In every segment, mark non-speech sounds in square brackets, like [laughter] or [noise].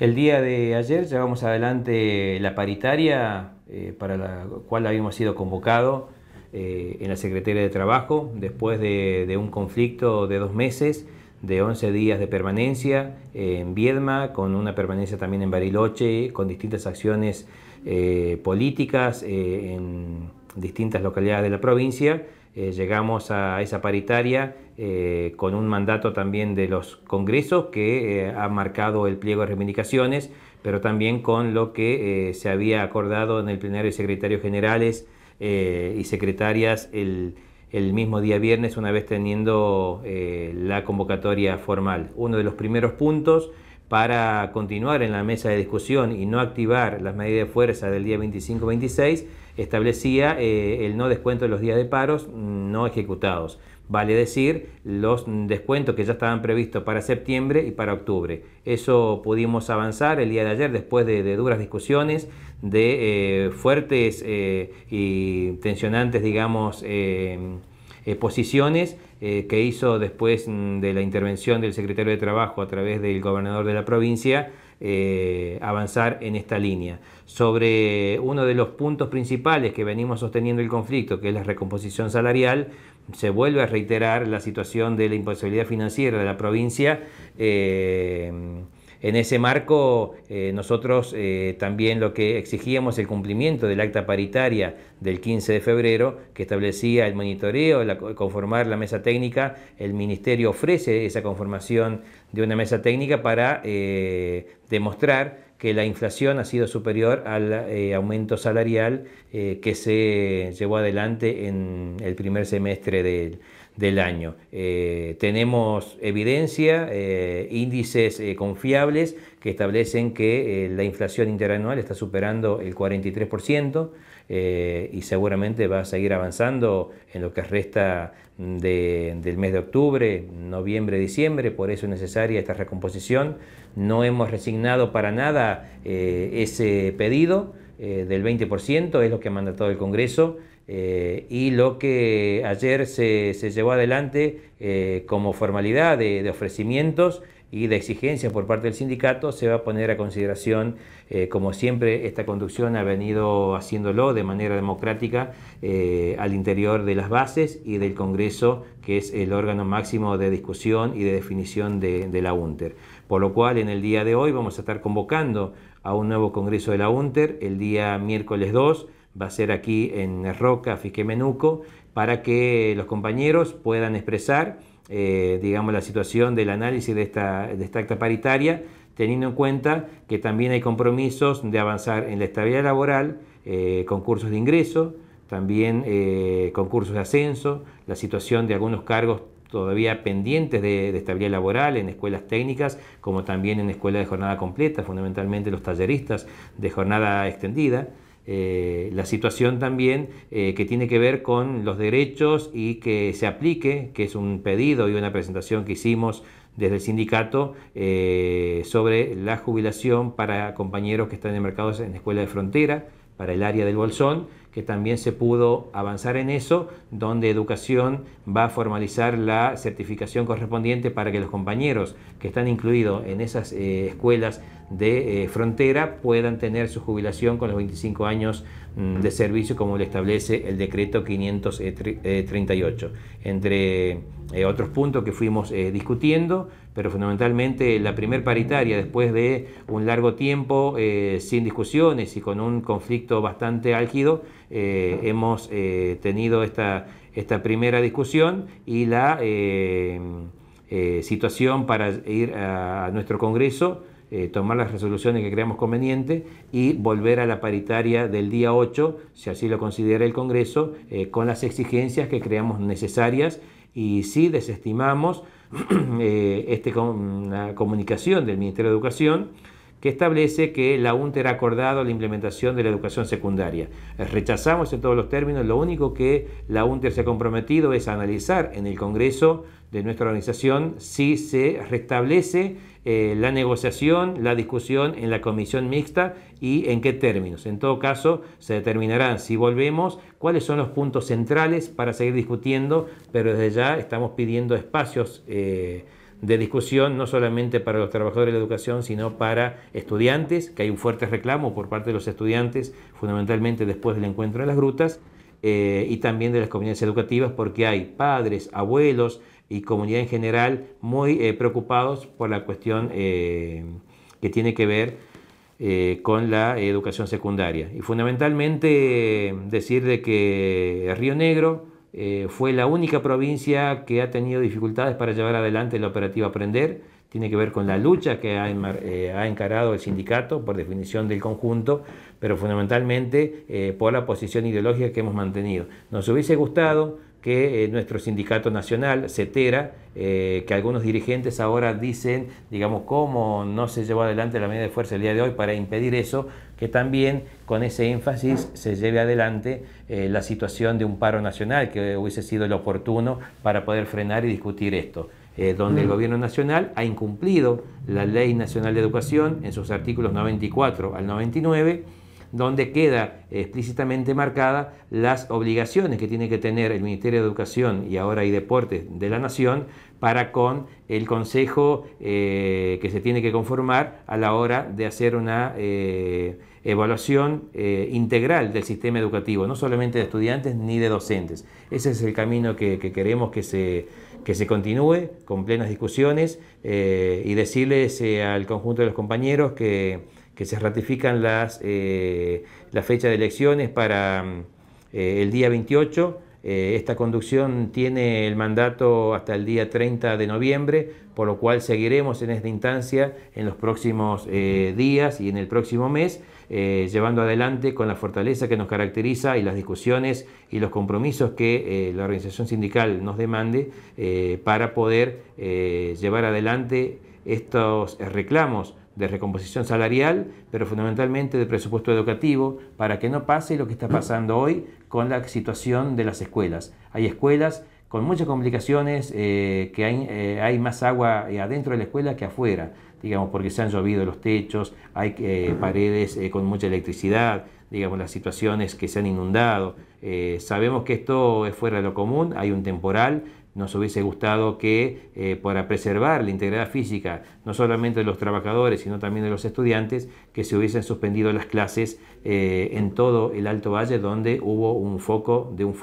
El día de ayer llevamos adelante la paritaria eh, para la cual habíamos sido convocado eh, en la Secretaría de Trabajo después de, un conflicto de dos meses, de 11 días de permanencia eh, en Viedma, con una permanencia también en Bariloche, con distintas acciones políticas en distintas localidades de la provincia. Eh, llegamos a esa paritaria eh, con un mandato también de los congresos que eh, ha marcado el pliego de reivindicaciones, pero también con lo que se había acordado en el plenario de secretarios generales y secretarias el, el, mismo día viernes, una vez teniendo la convocatoria formal. Uno de los primeros puntos para continuar en la mesa de discusión y no activar las medidas de fuerza del día 25-26 establecía eh, el no descuento de los días de paros no ejecutados, vale decir, los descuentos que ya estaban previstos para septiembre y para octubre. Eso pudimos avanzar el día de ayer después de, duras discusiones, de eh, fuertes eh, y tensionantes, digamos, posiciones que hizo después mm, de la intervención del secretario de Trabajo a través del gobernador de la provincia eh, avanzar en esta línea. Sobre uno de los puntos principales que venimos sosteniendo el conflicto, que es la recomposición salarial, se vuelve a reiterar la situación de la imposibilidad financiera de la provincia. Eh, en ese marco, eh, nosotros eh, también lo que exigíamos el cumplimiento del acta paritaria del 15 de febrero, que establecía el monitoreo, la, conformar la mesa técnica. El Ministerio ofrece esa conformación de una mesa técnica para eh, demostrar que la inflación ha sido superior al aumento salarial que se llevó adelante en el primer semestre del del año. Eh, tenemos evidencia, eh, índices eh, confiables que establecen que la inflación interanual está superando el 43% y seguramente va a seguir avanzando en lo que resta del mes de octubre, noviembre, diciembre, por eso es necesaria esta recomposición. No hemos resignado para nada ese pedido del 20%, es lo que ha mandatado el Congreso eh, y lo que ayer se, llevó adelante eh, como formalidad de, ofrecimientos y de exigencias por parte del sindicato se va a poner a consideración, eh, como siempre esta conducción ha venido haciéndolo de manera democrática al interior de las bases y del Congreso, que es el órgano máximo de discusión y de definición de, de la UNTER. Por lo cual, en el día de hoy vamos a estar convocando a un nuevo Congreso de la UNTER el día miércoles 2 va a ser aquí en Roca, Fisquemenuco, para que los compañeros puedan expresar, eh, digamos, la situación del análisis de esta, acta paritaria, teniendo en cuenta que también hay compromisos de avanzar en la estabilidad laboral, eh, concursos de ingreso, también eh, concursos de ascenso, la situación de algunos cargos todavía pendientes de, estabilidad laboral en escuelas técnicas, como también en escuelas de jornada completa, fundamentalmente los talleristas de jornada extendida. Eh, la situación también eh, que tiene que ver con los derechos y que se aplique, que es un pedido y una presentación que hicimos desde el sindicato eh, sobre la jubilación para compañeros que están en mercados en escuela de frontera, para el área del Bolsón que también se pudo avanzar en eso, donde educación va a formalizar la certificación correspondiente para que los compañeros que están incluidos en esas eh, escuelas de eh, frontera puedan tener su jubilación con los 25 años mm, de servicio como le establece el decreto 538. Eh, Entre otros puntos que fuimos discutiendo, pero fundamentalmente la primer paritaria después de un largo tiempo sin discusiones y con un conflicto bastante álgido, eh, hemos eh, tenido esta, esta primera discusión y la eh, situación para ir a, nuestro Congreso, tomar las resoluciones que creamos convenientes y volver a la paritaria del día 8, si así lo considera el Congreso, con las exigencias que creamos necesarias y si desestimamos [clears throat] esta comunicación del Ministerio de Educación que establece que la UNTER e ha acordado la implementación de la educación secundaria. Rechazamos en todos los términos, lo único que la UNTER se ha comprometido es analizar en el Congreso de nuestra organización si se restablece eh, la negociación, la discusión en la comisión mixta y en qué términos. En todo caso, se determinarán si volvemos cuáles son los puntos centrales para seguir discutiendo, pero desde ya estamos pidiendo espacios. Eh, de discusión no solamente para los trabajadores de la educación, sino para estudiantes, que hay un fuerte reclamo por parte de los estudiantes, fundamentalmente después del encuentro de las grutas, eh, y también de las comunidades educativas, porque hay padres, abuelos y comunidad en general muy eh, preocupados por la cuestión eh, que tiene que ver con la educación secundaria. Y fundamentalmente decir de que Río Negro, eh, fue la única provincia que ha tenido dificultades para llevar adelante la operativa Aprender tiene que ver con la lucha que eh, ha, encarado el sindicato, por definición del conjunto, pero fundamentalmente eh, por la posición ideológica que hemos mantenido. Nos hubiese gustado que eh, nuestro sindicato nacional, CETERA, que algunos dirigentes ahora dicen, digamos, cómo no se llevó adelante la medida de fuerza el día de hoy para impedir eso, que también con ese énfasis se lleve adelante la situación de un paro nacional, que hubiese sido lo oportuno para poder frenar y discutir esto. Eh, donde el gobierno nacional ha incumplido la Ley Nacional de Educación en sus artículos 94 al 99 donde queda explícitamente marcadas las obligaciones que tiene que tener el Ministerio de Educación y ahora y Deportes de la Nación para con el Consejo eh, que se tiene que conformar a la hora de hacer una eh, evaluación integral del sistema educativo, no solamente de estudiantes ni de docentes. Ese es el camino que queremos que se que se continúe con plenas discusiones eh, y decirles eh, al conjunto de los compañeros que, se ratifican las, eh, la fecha de elecciones para eh, el día 28. esta conducción tiene el mandato hasta el día 30 de noviembre, por lo cual seguiremos en esta instancia en los próximos días y en el próximo mes. Eh, llevando adelante con la fortaleza que nos caracteriza y las discusiones y los compromisos que eh, la organización sindical nos demande eh, para poder llevar adelante estos reclamos de recomposición salarial, pero fundamentalmente de presupuesto educativo, para que no pase lo que está pasando hoy con la situación de las escuelas. Hay escuelas con muchas complicaciones, eh, que hay, eh, hay, más agua eh, adentro de la escuela que afuera, digamos, porque se han llovido los techos, hay paredes con mucha electricidad, digamos, las situaciones que se han inundado. sabemos que esto es fuera de lo común, hay un temporal, nos hubiese gustado que eh, para preservar la integridad física, no solamente de los trabajadores, sino también de los estudiantes, que se hubiesen suspendido las clases eh, en todo el Alto Valle, donde hubo un foco de un,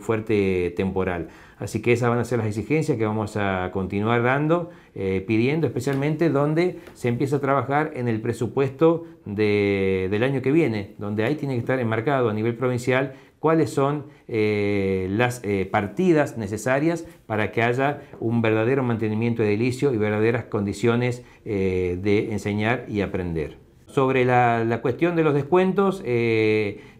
fuerte temporal. Así que esas van a ser las exigencias que vamos a continuar dando, eh, pidiendo, especialmente donde se empieza a trabajar en el presupuesto del año que viene, donde ahí tiene que estar enmarcado a nivel provincial cuáles son eh, las eh, partidas necesarias para que haya un verdadero mantenimiento edilicio y verdaderas condiciones eh, de enseñar y aprender. Sobre la cuestión de los descuentos,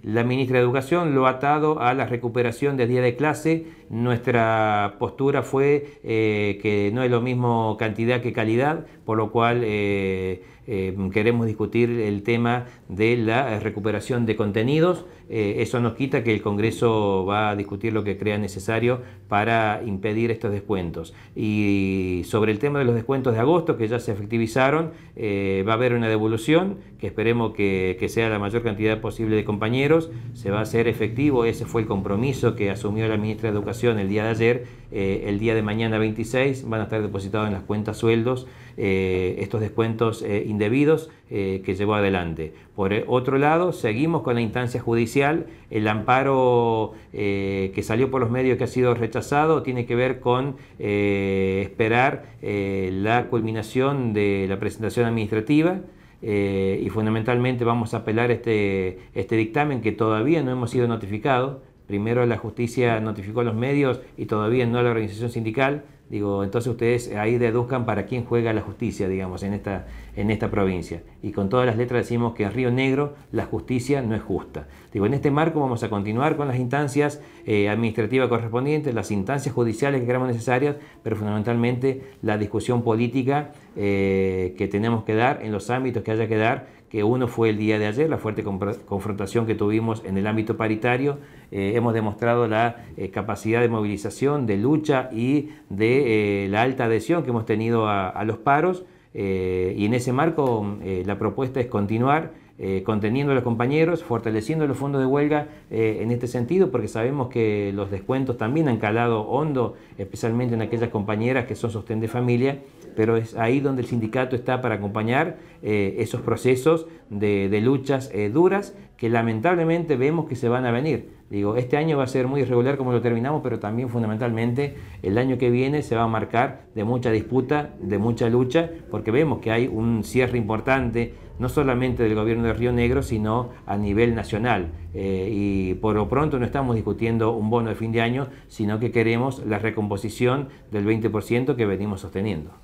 la ministra de Educación lo ha atado a la recuperación de día de clase. Nuestra postura fue eh, que no es lo mismo cantidad que calidad, por lo cual eh, eh, queremos discutir el tema de la recuperación de contenidos. eso nos quita que el Congreso va a discutir lo que crea necesario para impedir estos descuentos. Y sobre el tema de los descuentos de agosto, que ya se efectivizaron, va a haber una devolución que esperemos que sea la mayor cantidad posible de compañeros se va a hacer efectivo, ese fue el compromiso que asumió la ministra de Educación el día de ayer, eh, el día de mañana 26 van a estar depositados en las cuentas sueldos eh, estos descuentos eh, indebidos que llevó adelante. Por otro lado, seguimos con la instancia judicial, el amparo que salió por los medios que ha sido rechazado tiene que ver con esperar la culminación de la presentación administrativa, eh, y fundamentalmente vamos a apelar este, este dictamen que todavía no hemos sido notificados. Primero la justicia notificó a los medios y todavía no a la organización sindical. Digo, entonces ustedes ahí deduzcan para quién juega la justicia, digamos, en esta, en esta provincia. Y con todas las letras decimos que en Río Negro la justicia no es justa. Digo, en este marco vamos a continuar con las instancias eh, administrativas correspondientes, las instancias judiciales que creamos necesarias, pero fundamentalmente la discusión política eh, que tenemos que dar en los ámbitos que haya que dar, que uno fue el día de ayer, la fuerte confrontación que tuvimos en el ámbito paritario, eh, hemos demostrado la eh, capacidad de movilización, de lucha y de la alta adhesión que hemos tenido a los paros, y en ese marco la propuesta es continuar. Eh, conteniendo a los compañeros, fortaleciendo los fondos de huelga eh, en este sentido, porque sabemos que los descuentos también han calado hondo, especialmente en aquellas compañeras que son sostén de familia, pero es ahí donde el sindicato está para acompañar eh, esos procesos de luchas duras que lamentablemente vemos que se van a venir. Digo, este año va a ser muy irregular como lo terminamos, pero también fundamentalmente el año que viene se va a marcar de mucha disputa, de mucha lucha, porque vemos que hay un cierre importante, no solamente del gobierno de Río Negro, sino a nivel nacional. Eh, y por lo pronto no estamos discutiendo un bono de fin de año, sino que queremos la recomposición del 20% que venimos sosteniendo.